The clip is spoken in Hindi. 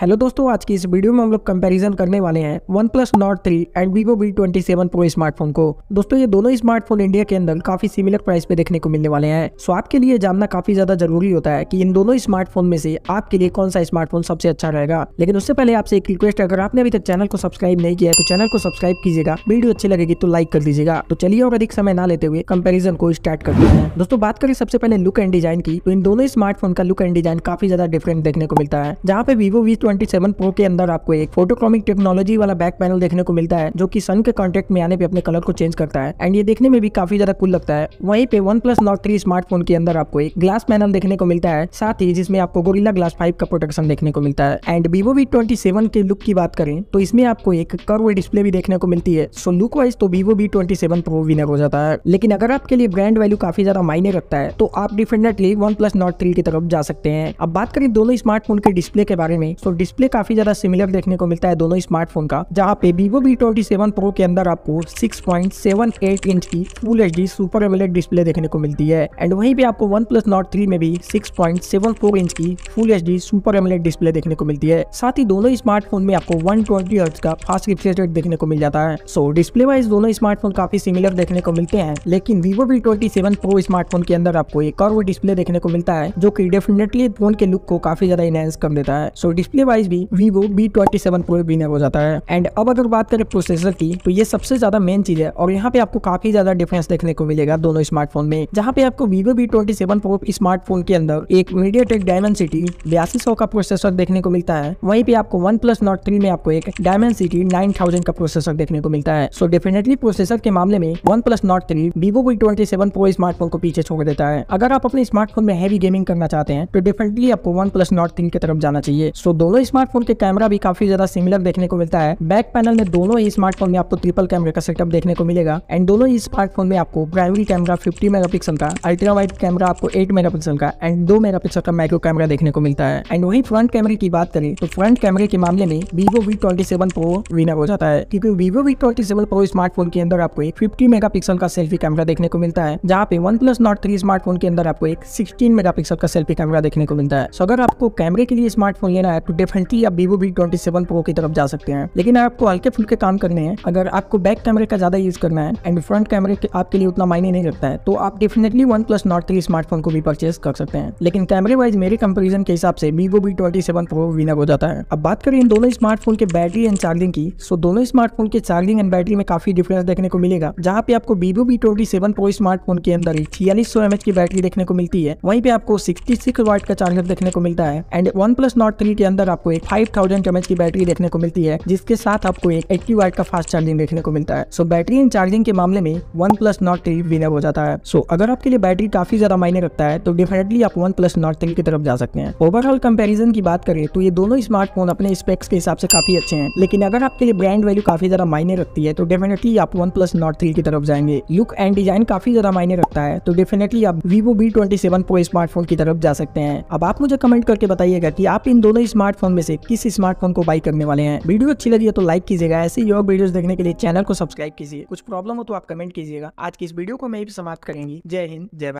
हेलो दोस्तों आज की इस वीडियो में हम लोग कंपैरिजन करने वाले हैं OnePlus Nord three and Vivo V twenty seven pro smartphone को दोस्तों ये दोनों स्मार्टफोन इंडिया के अंदर काफी सिमिलर प्राइस पे देखने को मिलने वाले हैं सो आपके लिए जानना काफी ज्यादा जरूरी होता है कि इन दोनों स्मार्टफोन में से आपके लिए कौन सा स्मार्टफोन सबसे अच्छा रहेगा लेकिन उससे पहले आपसे एक रिक्वेस्ट अगर आपने अभी तक चैनल को सब्सक्राइब नहीं किया है तो चैनल को सब्सक्राइब कीजिएगा वीडियो अच्छी लगेगी तो लाइक कर दीजिएगा तो चलिए और अधिक समय ना लेते हुए कंपेरिजन को स्टार्ट करते हैं दोस्तों बात करें सबसे पहले लुक एंड डिजाइन की तो इन दोनों स्मार्टफोन का लुक एंड डिजाइन काफी ज्यादा डिफरेंट देखने को मिलता है जहाँ पे Vivo Vivo V twenty seven pro के अंदर आपको एक फोटोक्रॉमिक टेक्नोलॉजी वाला बैक पैनल देखने को मिलता है जो कि सन के कॉन्टेक्ट में आने पे अपने कलर को चेंज करता है एंड ये देखने में भी काफी ज्यादा कुल लगता है वहीं पे OnePlus Nord three smartphone के अंदर आपको एक ग्लास पैनल देखने को मिलता है साथ ही जिसमें आपको गोरिल्ला ग्लास फाइव का प्रोटेक्शन देखने को मिलता है and Vivo V twenty seven के लुक की बात करें तो इसमें आपको एक कर्व डिस्प्ले भी देखने को मिलती है सो लुक वाइज तो Vivo V twenty seven pro winner हो जाता है लेकिन अगर आपके लिए ब्रांड वैल्यू काफी ज्यादा मायने रखता है तो आप definitely OnePlus Nord three की तरफ जा सकते हैं अब बात करें दोनों स्मार्टफोन के डिस्प्ले के बारे में में तो डिस्प्ले काफी ज्यादा सिमिलर देखने को मिलता है दोनों स्मार्टफोन का जहाँ पे Vivo V twenty seven pro के अंदर आपको six point seven eight inch की full H D super AMOLED display देखने को मिलती है एंड वहीं पे आपको वन प्लस नॉट थ्री में भी six point seven four inch की full H D super AMOLED display देखने को मिलती है साथ ही दोनों स्मार्टफोन में आपको वन ट्वेंटी का फास्ट रिफ्रेश रेट देखने को मिल जाता है सो डिस्प्ले वाइज दोनों स्मार्टफोन काफी सिमिलर देखने को मिलते हैं लेकिन Vivo V twenty seven pro smartphone के अंदर आपको एक और वो डिस्प्ले देखने को मिलता है जो की डेफिनेटली फोन के लुक को काफी ज्यादा इनहेंस कर देता है सो डिस्प्ले वाइज भी Vivo V twenty seven pro winner हो जाता है एंड अब अगर बात करें प्रोसेसर की तो ये सबसे ज्यादा मेन चीज है और यहाँ पे आपको काफी ज्यादा डिफरेंस देखने को मिलेगा दोनों स्मार्टफोन में जहाँ पे आपको Vivo V twenty seven pro smartphone के अंदर एक मीडिया टेक डायमंड सिटी बयासी सौ का प्रोसेसर देखने को मिलता है वहीं पे आपको वन प्लस नॉट थ्री में आपको एक डायमंड सिटी नाइन थाउजेंड का प्रोसेसर देखने को मिलता है सो डेफिनेटली प्रोसेसर के मामले में OnePlus Nord three Vivo V twenty seven pro smartphone को पीछे छोड़ देता है अगर आप अपने स्मार्टफोन में हैवी गेमिंग करना चाहते हैं तो डेफिनेटली आपको वन प्लस नॉट थ्री की तरफ जाना चाहिए सो तो so, दोनों स्मार्टफोन के कैमरा भी काफी ज्यादा सिमिलर देखने को मिलता है बैक पैनल में दोनों ही स्मार्टफोन में आपको ट्रिपल कैमरे का सेटअप देखने को मिलेगा एंड दोनों ही स्मार्टफोन में आपको प्राइमरी कैमरा मेगा पिक्सल का अल्ट्रा वाइट कैमरा आपको मेगा पिक्सल का एंड मेगा पिक्सल का माइक्रो कैमरा देखने को मिलता है एंड वही फ्रंट कैमरे की बात करें तो फ्रंट कैमरे के मामले में Vivo V twenty seven pro winner हो जाता है क्योंकि Vivo V twenty seven pro smartphone के अंदर आपको एक फिफ्टी मेगा का सेल्फी कैमरा देखने को मिलता है जहाँ पे OnePlus Nord three smartphone के अंदर आपको एक सिक्सटीन मेगा का सेल्फी कैमरा देखने को मिलता है सो अगर आपको कैमरे के लिए स्मार्टफोन लेना है तो डेफिनेटली आप Vivo V twenty seven pro की तरफ जा सकते हैं लेकिन आपको हल्के फुल्के काम करने हैं अगर आपको बैक कैमरे का ज्यादा यूज करना है एंड फ्रंट कैमरे के आपके लिए उतना मायने नहीं रखता है तो आप definitely OnePlus Nord three smartphone को भी परचेज कर सकते हैं लेकिन कैमरे वाइज मेरे कंपेरिजन के हिसाब से Vivo V twenty seven pro winner हो जाता है अब बात करें इन दोनों स्मार्टफोन के बैटरी एंड चार्जिंग की सो तो दोनों स्मार्टफोन के चार्जिंग एंड बैटरी में काफी डिफरेंस देखने को मिलेगा जहाँ पे आपको Vivo V twenty seven pro smartphone के अंदर छियालीस सौ एमएच की बैटरी देखने को मिलती है वहीं पे आपको सिक्सटी सिक्स वाट का चार्जर देखने को मिलता है and OnePlus Nord three battery के अंदर आपको एक फाइव थाउजेंड एमएच की बैटरी देखने को मिलती है जिसके साथ आपको एक एट्टी वाइट का फास्ट चार्जिंग देखने को मिलता है सो बैटरी इन चार्जिंग के मामले में OnePlus Nord three winner हो जाता है सो अगर आपके लिए बैटरी काफी ज्यादा मायने रखता है तो डेफिनेटली आप वन प्लस नॉट थ्री की तरफ जा सकते हैं ओवरऑल कंपेरिजन की बात करें तो ये दोनों स्मार्टफोन अपने स्पेक्स के हिसाब से काफी अच्छे हैं लेकिन अगर आपके लिए ब्रांड वैल्यू काफी ज्यादा मायने रखती है तो डेफिनेटली आप वन प्लस नॉट थ्री की तरफ जाएंगे लुक एंड डिजाइन काफी ज्यादा मायने रखता है तो डेफिनेटली आप Vivo V twenty seven pro smartphone की तरफ जा सकते हैं अब आप मुझे कमेंट करके बताइएगा कि आप इन दोनों इस स्मार्टफोन में से किस स्मार्टफोन को बाई करने वाले हैं वीडियो अच्छी लगी है तो लाइक कीजिएगा ऐसे ही और वीडियो देखने के लिए चैनल को सब्सक्राइब कीजिए कुछ प्रॉब्लम हो तो आप कमेंट कीजिएगा आज की इस वीडियो को मैं भी समाप्त करेंगी जय हिंद जय